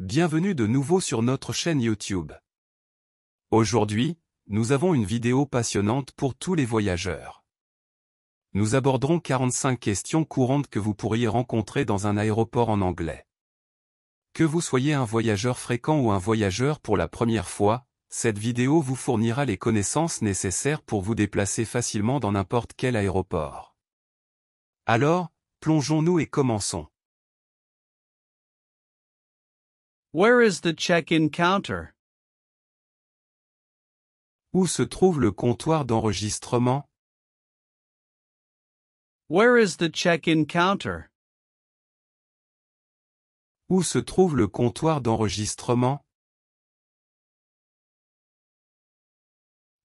Bienvenue de nouveau sur notre chaîne YouTube. Aujourd'hui, nous avons une vidéo passionnante pour tous les voyageurs. Nous aborderons 45 questions courantes que vous pourriez rencontrer dans un aéroport en anglais. Que vous soyez un voyageur fréquent ou un voyageur pour la première fois, cette vidéo vous fournira les connaissances nécessaires pour vous déplacer facilement dans n'importe quel aéroport. Alors, plongeons-nous et commençons. Where is the check-in counter? Où se trouve le comptoir d'enregistrement? Where is the check-in counter? Où se trouve le comptoir d'enregistrement?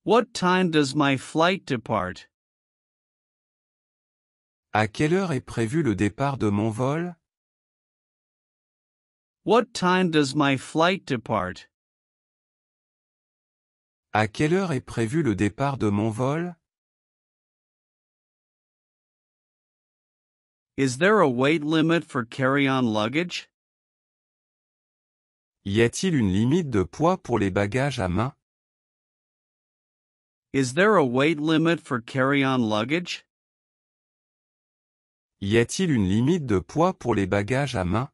What time does my flight depart? À quelle heure est prévu le départ de mon vol? What time does my flight depart? À quelle heure est prévu le départ de mon vol? Is there a weight limit for carry-on luggage? Y a-t-il une limite de poids pour les bagages à main? Is there a weight limit for carry-on luggage? Y a-t-il une limite de poids pour les bagages à main?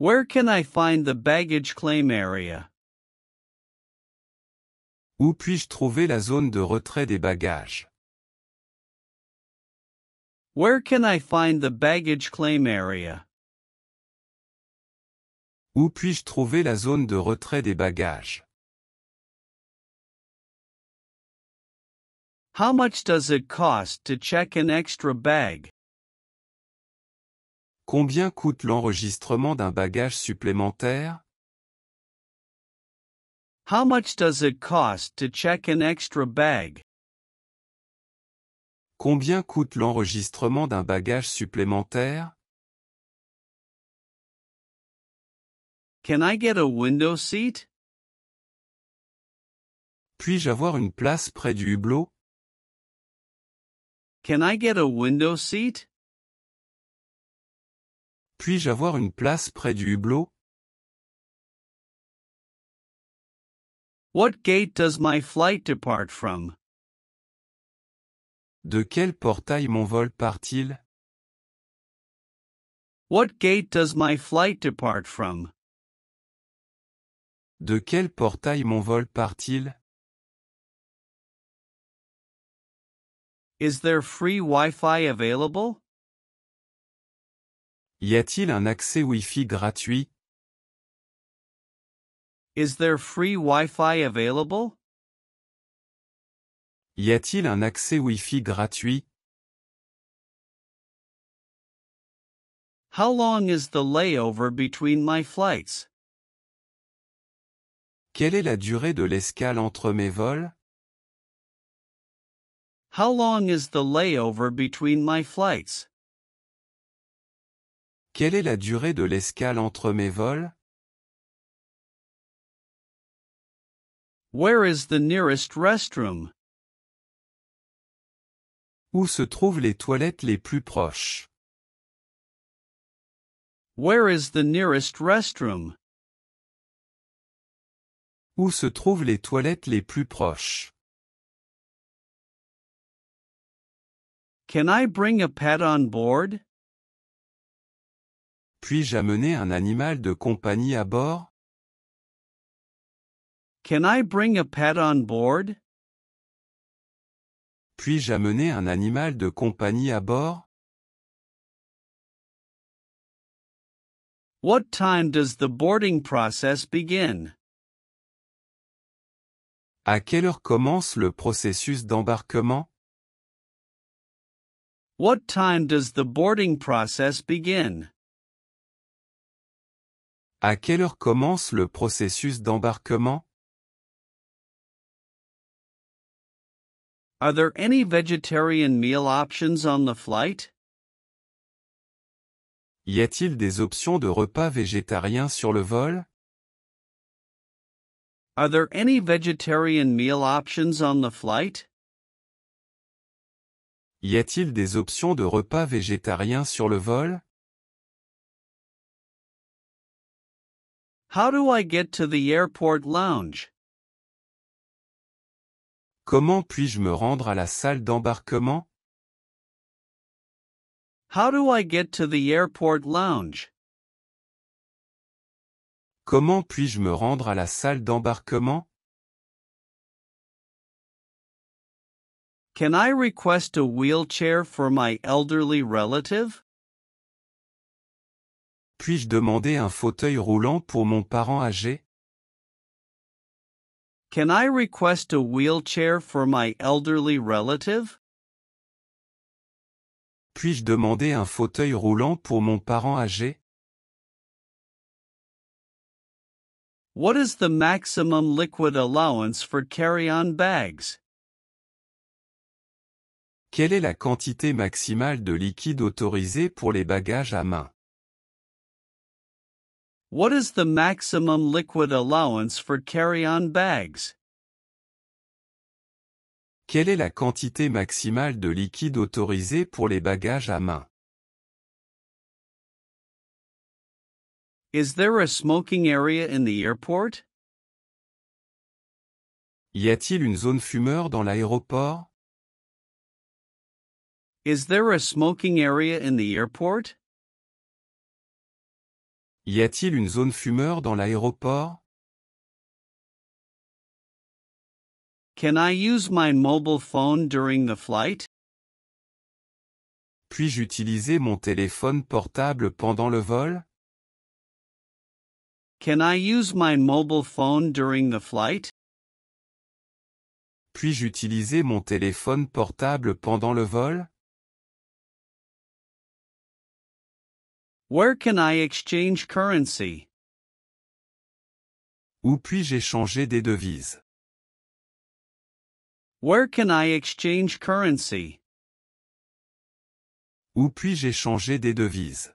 Where can I find the baggage claim area? Où puis-je trouver la zone de retrait des bagages? Where can I find the baggage claim area? Où puis-je trouver la zone de retrait des bagages? How much does it cost to check an extra bag? Combien coûte l'enregistrement d'un bagage supplémentaire? How much does it cost to check an extra bag? Combien coûte l'enregistrement d'un bagage supplémentaire? Can I get a window seat? Puis-je avoir une place près du hublot? Can I get a window seat? Puis-je avoir une place près du hublot? What gate does my flight depart from? De quel portail mon vol part-il? What gate does my flight depart from? De quel portail mon vol part-il? Is there free Wi-Fi available? Y a-t-il un accès Wi-Fi gratuit? Is there free Wi-Fi available? Y a-t-il un accès Wi-Fi gratuit? How long is the layover between my flights? Quelle est la durée de l'escale entre mes vols? How long is the layover between my flights? Quelle est la durée de l'escale entre mes vols? Where is the nearest restroom? Où se trouvent les toilettes les plus proches? Where is the nearest restroom? Où se trouvent les toilettes les plus proches? Can I bring a pet on board? Puis-je amener un animal de compagnie à bord? Can I bring a pet on board? Puis-je amener un animal de compagnie à bord? What time does the boarding process begin? À quelle heure commence le processus d'embarquement? What time does the boarding process begin? À quelle heure commence le processus d'embarquement? Are there any vegetarian meal options on the flight? Y a-t-il des options de repas végétariens sur le vol? Are there any vegetarian meal options on the flight? Y a-t-il des options de repas végétariens sur le vol? How do I get to the airport lounge? Comment puis-je me rendre à la salle d'embarquement? How do I get to the airport lounge? Comment puis-je me rendre à la salle d'embarquement? Can I request a wheelchair for my elderly relative? Puis-je demander un fauteuil roulant pour mon parent âgé? Can I request a wheelchair for my elderly relative? Puis-je demander un fauteuil roulant pour mon parent âgé? What is the maximum liquid allowance for carry-on bags? Quelle est la quantité maximale de liquide autorisée pour les bagages à main? What is the maximum liquid allowance for carry-on bags? Quelle est la quantité maximale de liquide autorisée pour les bagages à main? Is there a smoking area in the airport? Y a-t-il une zone fumeur dans l'aéroport? Is there a smoking area in the airport? Y a-t-il une zone fumeur dans l'aéroport? Puis-je utiliser mon téléphone portable pendant le vol? Puis-je utiliser mon téléphone portable pendant le vol? Where can I exchange currency? Où puis-je échanger des devises? Where can I exchange currency? Où puis-je échanger des devises?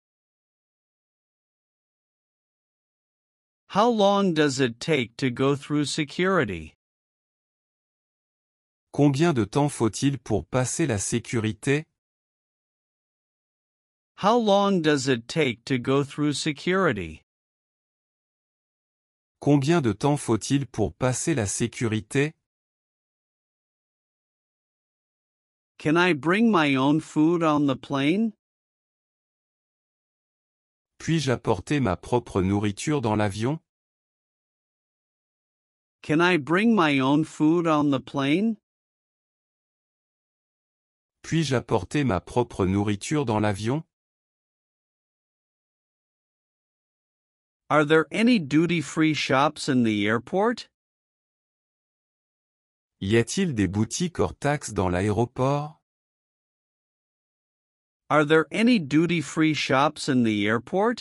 How long does it take to go through security? Combien de temps faut-il pour passer la sécurité? How long does it take to go through security? Combien de temps faut-il pour passer la sécurité? Can I bring my own food on the plane? Puis-je apporter ma propre nourriture dans l'avion? Can I bring my own food on the plane? Puis-je apporter ma propre nourriture dans l'avion? Are there any duty-free shops in the airport? Y a-t-il des boutiques hors taxes dans l'aéroport? Are there any duty-free shops in the airport?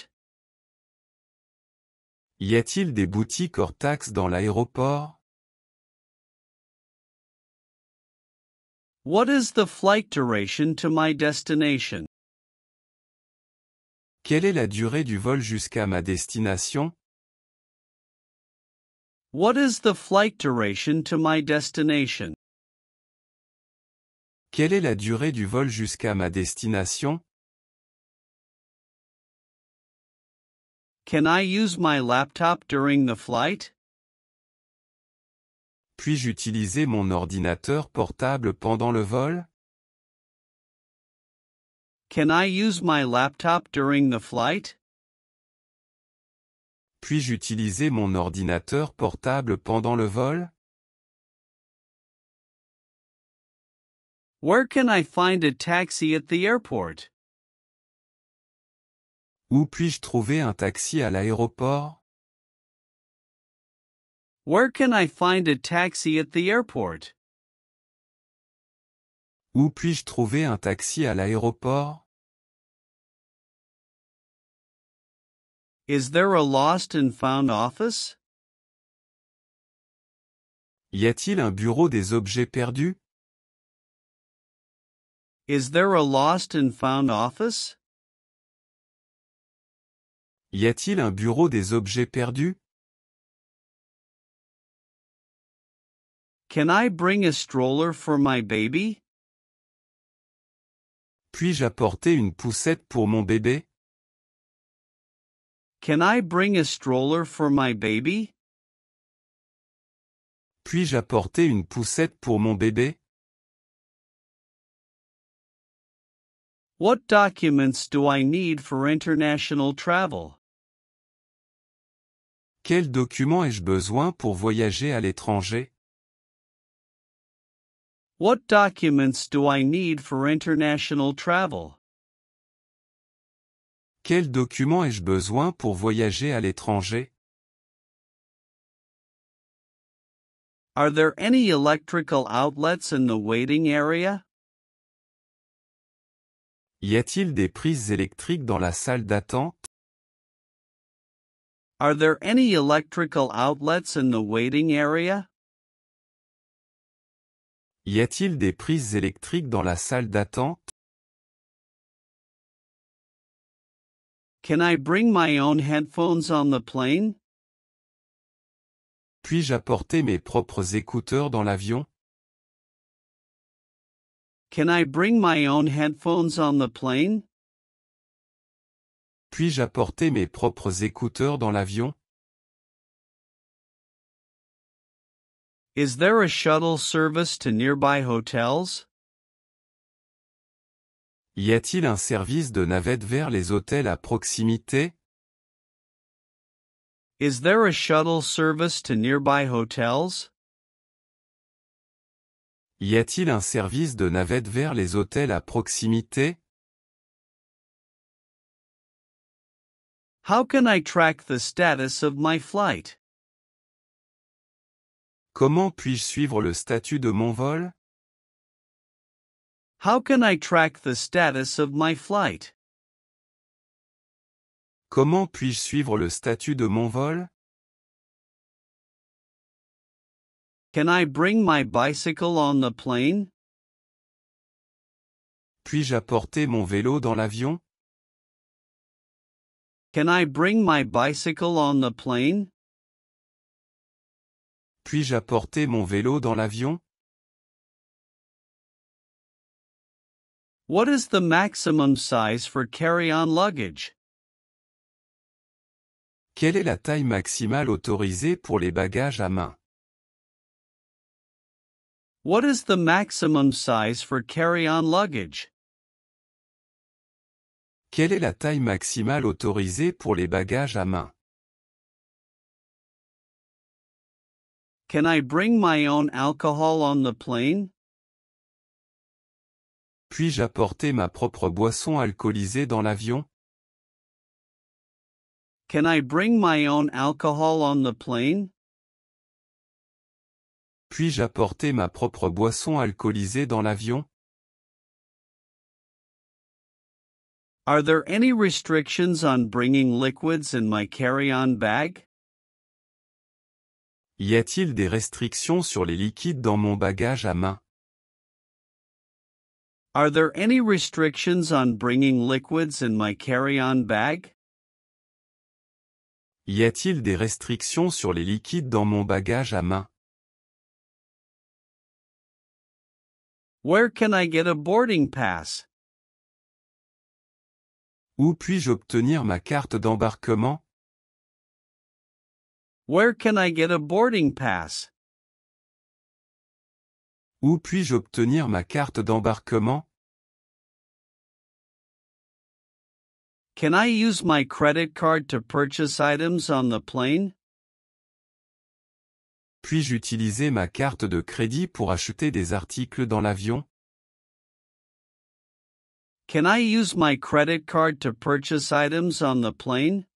Y a-t-il des boutiques hors taxes dans l'aéroport? What is the flight duration to my destination? Quelle est la durée du vol jusqu'à ma destination? What is the flight duration to my destination? Quelle est la durée du vol jusqu'à ma destination? Can I use my laptop during the flight? Puis-je utiliser mon ordinateur portable pendant le vol? Can I use my laptop during the flight? Puis-je utiliser mon ordinateur portable pendant le vol? Where can I find a taxi at the airport? Où puis-je trouver un taxi à l'aéroport? Where can I find a taxi at the airport? Où puis-je trouver un taxi à l'aéroport? Is there a lost and found office? Y a-t-il un bureau des objets perdus? Is there a lost and found office? Y a-t-il un bureau des objets perdus? Can I bring a stroller for my baby? Puis-je apporter une poussette pour mon bébé? Can I bring a stroller for my baby? Puis-je apporter une poussette pour mon bébé? What documents do I need for international travel? Quels documents ai-je besoin pour voyager à l'étranger? What documents do I need for international travel? Quel document ai-je besoin pour voyager à l'étranger? Are there any electrical outlets in the waiting area? Y a-t-il des prises électriques dans la salle d'attente? Are there any electrical outlets in the waiting area? Y a-t-il des prises électriques dans la salle d'attente? Can I bring my own headphones on the plane? Puis-je apporter mes propres écouteurs dans l'avion? Can I bring my own headphones on the plane? Puis-je apporter mes propres écouteurs dans l'avion? Is there a shuttle service to nearby hotels? Y a-t-il un service de navette vers les hôtels à proximité? Is there a shuttle service to nearby hotels? Y a-t-il un service de navette vers les hôtels à proximité? How can I track the status of my flight? Comment puis-je suivre le statut de mon vol? How can I track the status of my flight? Comment puis-je suivre le statut de mon vol? Can I bring my bicycle on the plane? Puis-je apporter mon vélo dans l'avion? Can I bring my bicycle on the plane? Puis-je apporter mon vélo dans l'avion? What is the maximum size for carry-on luggage? Quelle est la taille maximale autorisée pour les bagages à main? What is the maximum size for carry-on luggage? Quelle est la taille maximale autorisée pour les bagages à main? Can I bring my own alcohol on the plane? Puis-je apporter ma propre boisson alcoolisée dans l'avion? Can I bring my own alcohol on the plane? Puis-je apporter ma propre boisson alcoolisée dans l'avion? Are there any restrictions on bringing liquids in my carry-on bag? Y a-t-il des restrictions sur les liquides dans mon bagage à main? Are there any restrictions on bringing liquids in my carry-on bag? Y a-t-il des restrictions sur les liquides dans mon bagage à main? Where can I get a boarding pass? Où puis-je obtenir ma carte d'embarquement? Where can I get a boarding pass? Où puis-je obtenir ma carte d'embarquement? Can I use my credit card to purchase items on the plane? Puis-je utiliser ma carte de crédit pour acheter des articles dans l'avion? Can I use my credit card to purchase items on the plane?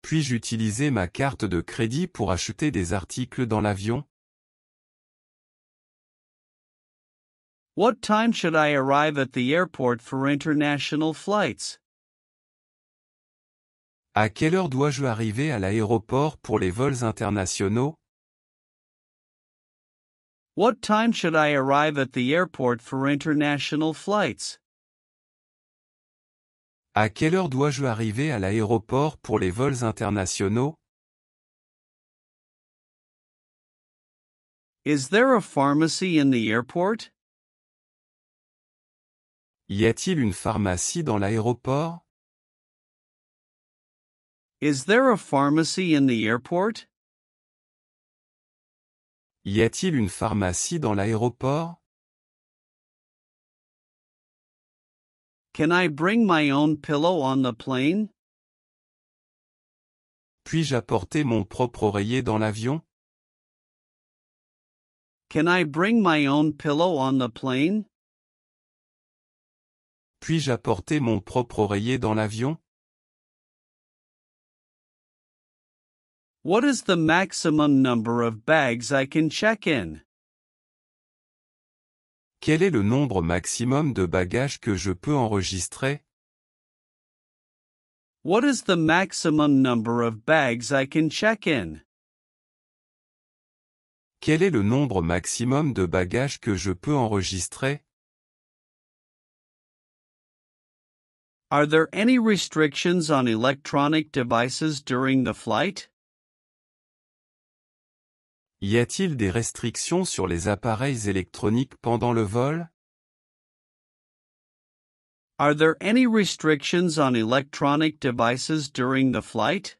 Puis-je utiliser ma carte de crédit pour acheter des articles dans l'avion? What time should I arrive at the airport for international flights? À quelle heure dois-je arriver à l'aéroport pour les vols internationaux? What time should I arrive at the airport for international flights? À quelle heure dois-je arriver à l'aéroport pour les vols internationaux? Is there a pharmacy in the airport? Y a-t-il une pharmacie dans l'aéroport? Is there a pharmacy in the airport? Y a-t-il une pharmacie dans l'aéroport? Can I bring my own pillow on the plane? Puis-je apporter mon propre oreiller dans l'avion? Can I bring my own pillow on the plane? Puis-je apporter mon propre oreiller dans l'avion? What is the maximum number of bags I can check in? Quel est le nombre maximum de bagages que je peux enregistrer? What is the maximum number of bags I can check in? Quel est le nombre maximum de bagages que je peux enregistrer? Are there any restrictions on electronic devices during the flight? Y a-t-il des restrictions sur les appareils électroniques pendant le vol? Are there any restrictions on electronic devices during the flight?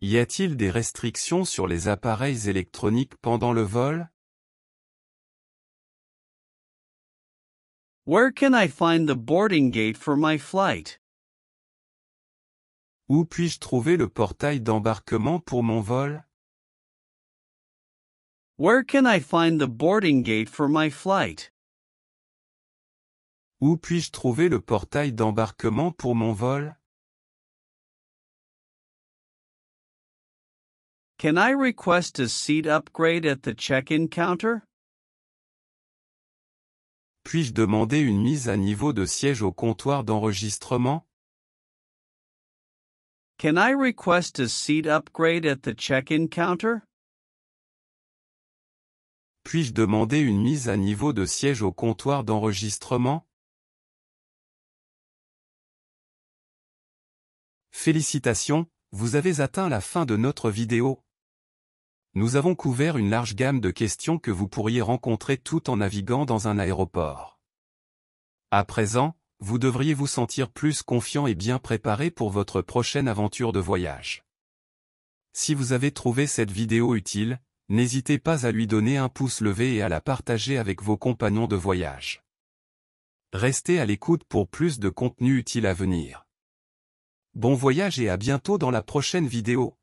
Y a-t-il des restrictions sur les appareils électroniques pendant le vol? Where can I find the boarding gate for my flight? Où puis-je trouver le portail d'embarquement pour mon vol? Where can I find the boarding gate for my flight? Où puis-je trouver le portail d'embarquement pour mon vol? Can I request a seat upgrade at the check-in counter? Puis-je demander une mise à niveau de siège au comptoir d'enregistrement? Can I request a seat upgrade at the check-in counter? Puis-je demander une mise à niveau de siège au comptoir d'enregistrement? Félicitations, vous avez atteint la fin de notre vidéo. Nous avons couvert une large gamme de questions que vous pourriez rencontrer tout en naviguant dans un aéroport. À présent, vous devriez vous sentir plus confiant et bien préparé pour votre prochaine aventure de voyage. Si vous avez trouvé cette vidéo utile, n'hésitez pas à lui donner un pouce levé et à la partager avec vos compagnons de voyage. Restez à l'écoute pour plus de contenu utile à venir. Bon voyage et à bientôt dans la prochaine vidéo.